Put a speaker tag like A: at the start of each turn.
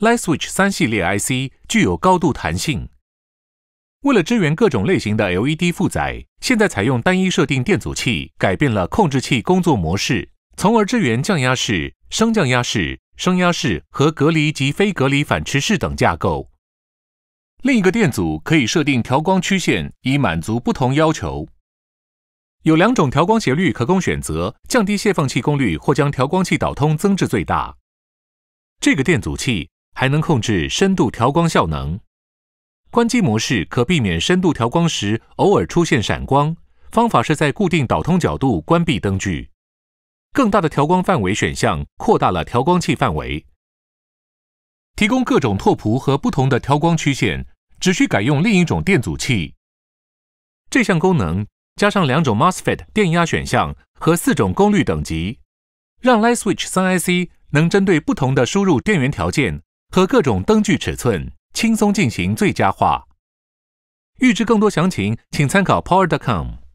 A: LightSwitch 三系列 IC 具有高度弹性，为了支援各种类型的 LED 负载，现在采用单一设定电阻器，改变了控制器工作模式，从而支援降压式、升降压式、升压式和隔离及非隔离反驰式等架构。另一个电阻可以设定调光曲线，以满足不同要求。有两种调光斜率可供选择，降低泄放器功率或将调光器导通增至最大。这个电阻器。还能控制深度调光效能，关机模式可避免深度调光时偶尔出现闪光。方法是在固定导通角度关闭灯具。更大的调光范围选项扩大了调光器范围，提供各种拓扑和不同的调光曲线，只需改用另一种电阻器。这项功能加上两种 MOSFET 电压选项和四种功率等级，让 LightSwitch 3IC 能针对不同的输入电源条件。和各种灯具尺寸，轻松进行最佳化。预知更多详情，请参考 power.com。